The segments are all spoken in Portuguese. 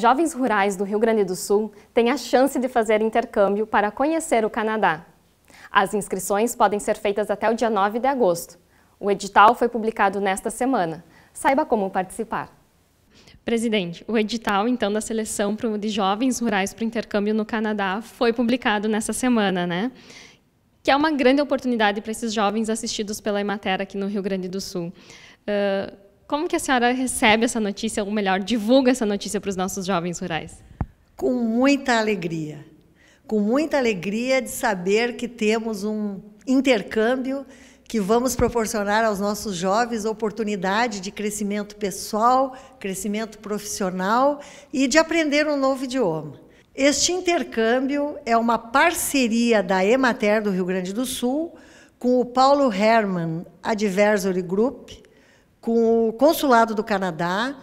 jovens rurais do Rio Grande do Sul têm a chance de fazer intercâmbio para conhecer o Canadá. As inscrições podem ser feitas até o dia 9 de agosto. O edital foi publicado nesta semana. Saiba como participar. Presidente, o edital então da seleção de jovens rurais para o intercâmbio no Canadá foi publicado nesta semana, né? Que é uma grande oportunidade para esses jovens assistidos pela Emater aqui no Rio Grande do Sul. Uh, como que a senhora recebe essa notícia, ou melhor, divulga essa notícia para os nossos jovens rurais? Com muita alegria. Com muita alegria de saber que temos um intercâmbio que vamos proporcionar aos nossos jovens oportunidade de crescimento pessoal, crescimento profissional e de aprender um novo idioma. Este intercâmbio é uma parceria da Emater do Rio Grande do Sul com o Paulo Herman Advisory Group, com o Consulado do Canadá,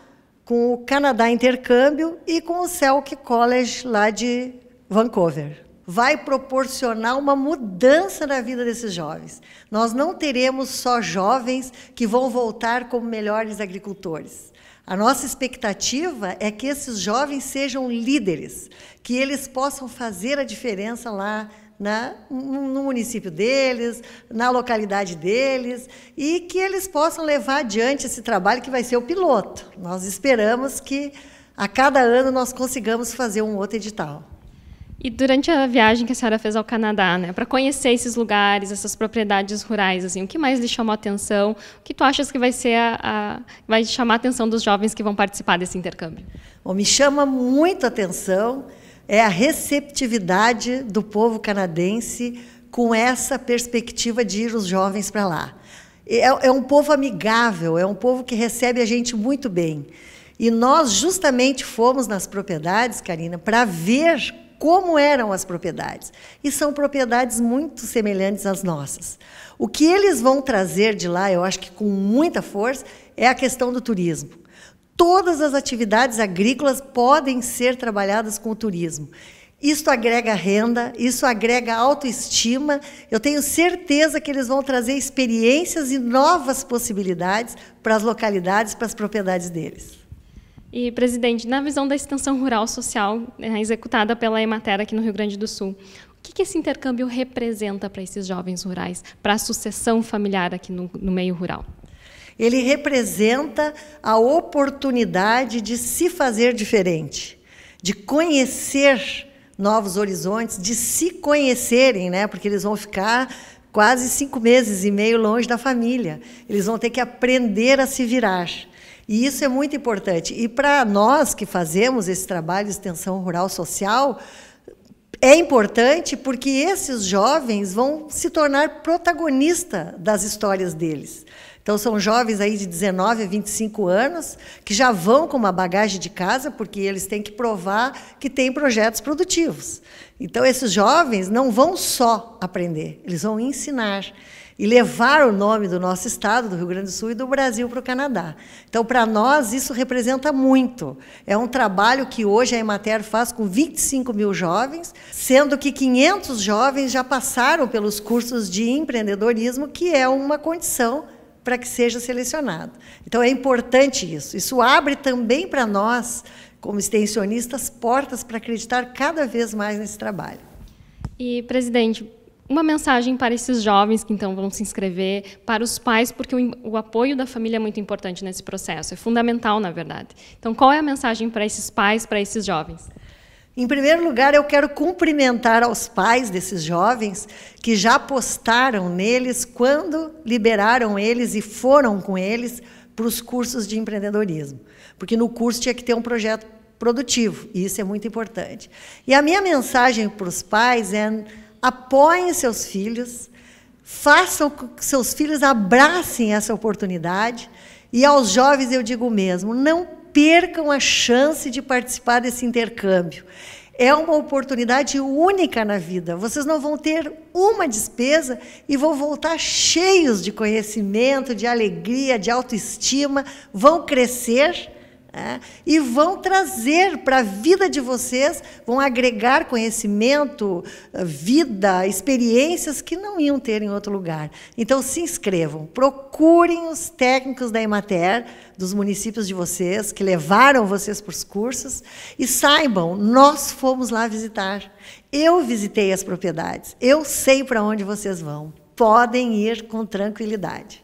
com o Canadá Intercâmbio e com o Selk College lá de Vancouver. Vai proporcionar uma mudança na vida desses jovens. Nós não teremos só jovens que vão voltar como melhores agricultores. A nossa expectativa é que esses jovens sejam líderes, que eles possam fazer a diferença lá né, no município deles, na localidade deles, e que eles possam levar adiante esse trabalho que vai ser o piloto. Nós esperamos que a cada ano nós consigamos fazer um outro edital. E durante a viagem que a senhora fez ao Canadá, né, para conhecer esses lugares, essas propriedades rurais, assim, o que mais lhe chamou a atenção? O que tu achas que vai ser a, a vai chamar a atenção dos jovens que vão participar desse intercâmbio? Bom, me chama muito a atenção é a receptividade do povo canadense com essa perspectiva de ir os jovens para lá. É, é, um povo amigável, é um povo que recebe a gente muito bem. E nós justamente fomos nas propriedades, Karina, para ver como eram as propriedades. E são propriedades muito semelhantes às nossas. O que eles vão trazer de lá, eu acho que com muita força, é a questão do turismo. Todas as atividades agrícolas podem ser trabalhadas com o turismo. Isso agrega renda, isso agrega autoestima. Eu tenho certeza que eles vão trazer experiências e novas possibilidades para as localidades, para as propriedades deles. E, presidente, na visão da extensão rural social né, executada pela Emater aqui no Rio Grande do Sul, o que esse intercâmbio representa para esses jovens rurais, para a sucessão familiar aqui no, no meio rural? Ele representa a oportunidade de se fazer diferente, de conhecer novos horizontes, de se conhecerem, né? Porque eles vão ficar quase cinco meses e meio longe da família. Eles vão ter que aprender a se virar. E isso é muito importante. E para nós que fazemos esse trabalho de extensão rural social, é importante porque esses jovens vão se tornar protagonista das histórias deles. Então, são jovens aí de 19 a 25 anos que já vão com uma bagagem de casa, porque eles têm que provar que têm projetos produtivos. Então, esses jovens não vão só aprender, eles vão ensinar e levar o nome do nosso estado, do Rio Grande do Sul e do Brasil para o Canadá. Então, para nós, isso representa muito. É um trabalho que hoje a Emater faz com 25 mil jovens, sendo que 500 jovens já passaram pelos cursos de empreendedorismo, que é uma condição para que seja selecionado. Então é importante isso. Isso abre também para nós, como extensionistas, portas para acreditar cada vez mais nesse trabalho. E, presidente, uma mensagem para esses jovens que então vão se inscrever, para os pais, porque o, o apoio da família é muito importante nesse processo, é fundamental, na verdade. Então, qual é a mensagem para esses pais, para esses jovens? Em primeiro lugar, eu quero cumprimentar aos pais desses jovens que já apostaram neles quando liberaram eles e foram com eles para os cursos de empreendedorismo. Porque no curso tinha que ter um projeto produtivo, e isso é muito importante. E a minha mensagem para os pais é: apoiem seus filhos, façam com que seus filhos abracem essa oportunidade. E aos jovens eu digo o mesmo: não percam a chance de participar desse intercâmbio. É uma oportunidade única na vida. Vocês não vão ter uma despesa e vão voltar cheios de conhecimento, de alegria, de autoestima, vão crescer né? e vão trazer para a vida de vocês, vão agregar conhecimento, eh, vida, experiências que não iam ter em outro lugar. Então, se inscrevam, procurem os técnicos da Emater, dos municípios de vocês, que levaram vocês para os cursos, e saibam, nós fomos lá visitar. Eu visitei as propriedades, eu sei para onde vocês vão. Podem ir com tranquilidade.